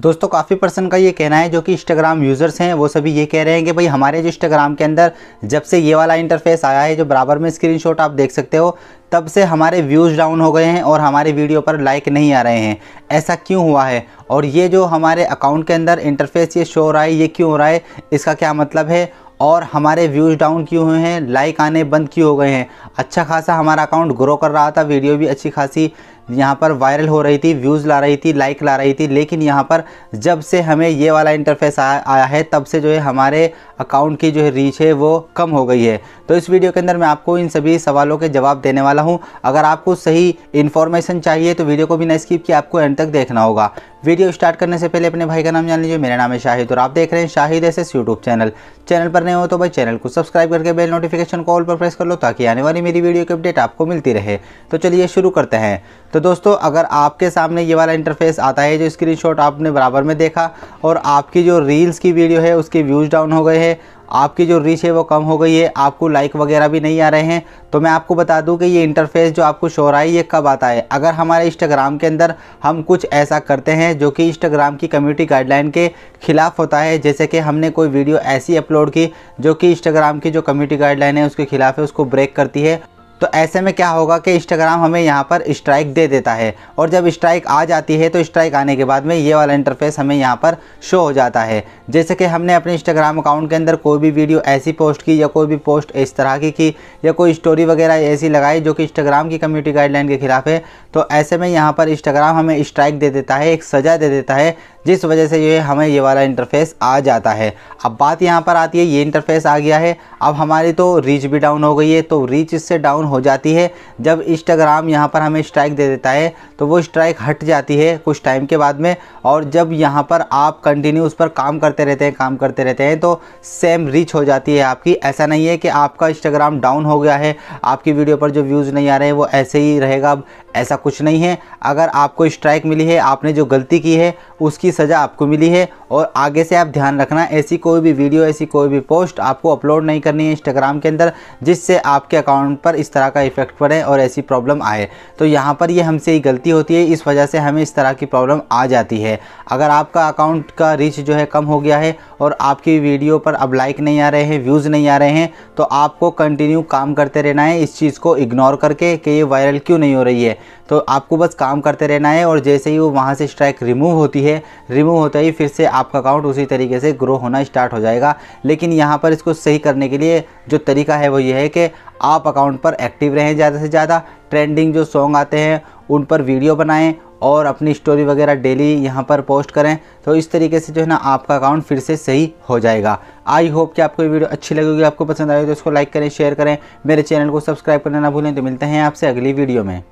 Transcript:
दोस्तों काफ़ी पर्सन का ये कहना है जो कि इंस्टाग्राम यूज़र्स हैं वो सभी ये कह रहे हैं कि भाई हमारे जो इंस्टाग्राम के अंदर जब से ये वाला इंटरफेस आया है जो बराबर में स्क्रीनशॉट आप देख सकते हो तब से हमारे व्यूज़ डाउन हो गए हैं और हमारे वीडियो पर लाइक नहीं आ रहे हैं ऐसा क्यों हुआ है और ये जो हमारे अकाउंट के अंदर इंटरफेस ये शो हो रहा है ये क्यों हो रहा है इसका क्या मतलब है और हमारे व्यूज़ डाउन क्यों हुए हैं लाइक आने बंद क्यों हो गए हैं अच्छा खासा हमारा अकाउंट ग्रो कर रहा था वीडियो भी अच्छी खासी यहाँ पर वायरल हो रही थी व्यूज़ ला रही थी लाइक ला रही थी लेकिन यहाँ पर जब से हमें ये वाला इंटरफेस आया है तब से जो है हमारे अकाउंट की जो है रीच है वो कम हो गई है तो इस वीडियो के अंदर मैं आपको इन सभी सवालों के जवाब देने वाला हूँ अगर आपको सही इन्फॉर्मेशन चाहिए तो वीडियो को भी ना स्किप किया आपको एंड तक देखना होगा वीडियो स्टार्ट करने से पहले अपने भाई का नाम जान लीजिए मेरा नाम है शाहिद और आप देख रहे हैं Shahid S S YouTube channel channel पर नए हो तो भाई चैनल को सब्सक्राइब करके बेल नोटिफिकेशन कॉल पर प्रेस कर लो ताकि आने वाली मेरी वीडियो की अपडेट आपको मिलती रहे तो चलिए शुरू करते हैं तो दोस्तों अगर आपके सामने ये वाला इंटरफेस आता है जो स्क्रीनशॉट आपने बराबर में देखा और आपकी जो रील्स की वीडियो है उसके व्यूज़ डाउन हो गए हैं आपकी जो रीच है वो कम हो गई है आपको लाइक वगैरह भी नहीं आ रहे हैं तो मैं आपको बता दूं कि ये इंटरफेस जो आपको शो रहा है ये कब आता है अगर हमारे इंस्टाग्राम के अंदर हम कुछ ऐसा करते हैं जो कि इंस्टाग्राम की कम्युनिटी गाइडलाइन के खिलाफ होता है जैसे कि हमने कोई वीडियो ऐसी अपलोड की जो कि इंस्टाग्राम की जो कम्युनिटी गाइडलाइन है उसके खिलाफ है उसको ब्रेक करती है तो ऐसे में क्या होगा कि इंस्टाग्राम हमें यहाँ पर स्ट्राइक दे देता है और जब स्ट्राइक आ जाती है तो स्ट्राइक आने के बाद में ये वाला इंटरफेस हमें यहाँ पर शो हो जाता है जैसे कि हमने अपने इंस्टाग्राम अकाउंट के अंदर कोई भी वीडियो ऐसी पोस्ट की या कोई भी पोस्ट इस तरह की की या कोई स्टोरी वगैरह ऐसी लगाई जो कि इंस्टाग्राम की कम्युनिटी गाइडलाइन के खिलाफ है तो ऐसे में यहाँ पर इंस्टाग्राम हमें स्ट्राइक दे देता है एक सज़ा दे देता है जिस वजह से ये हमें ये वाला इंटरफेस आ जाता है अब बात यहाँ पर आती है ये इंटरफेस आ गया है अब हमारी तो रीच भी डाउन हो गई है तो रीच इससे डाउन हो जाती है जब इंस्टाग्राम यहाँ पर हमें स्ट्राइक दे देता है तो वो स्ट्राइक हट जाती है कुछ टाइम के बाद में और जब यहाँ पर आप कंटिन्यू उस पर काम करते रहते हैं काम करते रहते हैं तो सेम रीच हो जाती है आपकी ऐसा नहीं है कि आपका इंस्टाग्राम डाउन हो गया है आपकी वीडियो पर जो व्यूज़ नहीं आ रहे हैं वो ऐसे ही रहेगा अब ऐसा कुछ नहीं है अगर आपको स्ट्राइक मिली है आपने जो गलती की है उसकी सज़ा आपको मिली है और आगे से आप ध्यान रखना ऐसी कोई भी वीडियो ऐसी कोई भी पोस्ट आपको अपलोड नहीं करनी है इंस्टाग्राम के अंदर जिससे आपके अकाउंट पर इस तरह का इफेक्ट पड़े और ऐसी प्रॉब्लम आए तो यहाँ पर ये हमसे ही गलती होती है इस वजह से हमें इस तरह की प्रॉब्लम आ जाती है अगर आपका अकाउंट का रीच जो है कम हो गया है और आपकी वीडियो पर अब लाइक नहीं आ रहे हैं व्यूज़ नहीं आ रहे हैं तो आपको कंटिन्यू काम करते रहना है इस चीज़ को इग्नोर करके कि ये वायरल क्यों नहीं हो रही है तो आपको बस काम करते रहना है और जैसे ही वो वहाँ से स्ट्राइक रिमूव होती है रिमूव होता ही फिर से आपका अकाउंट उसी तरीके से ग्रो होना स्टार्ट हो जाएगा लेकिन यहाँ पर इसको सही करने के लिए जो तरीका है वो ये है कि आप अकाउंट पर एक्टिव रहें ज़्यादा से ज़्यादा ट्रेंडिंग जो सॉन्ग आते हैं उन पर वीडियो बनाएं और अपनी स्टोरी वगैरह डेली यहाँ पर पोस्ट करें तो इस तरीके से जो है ना आपका अकाउंट फिर से सही हो जाएगा आई होप कि आपको ये वीडियो अच्छी लगेगी आपको पसंद आए तो इसको लाइक करें शेयर करें मेरे चैनल को सब्सक्राइब करना ना भूलें तो मिलते हैं आपसे अगली वीडियो में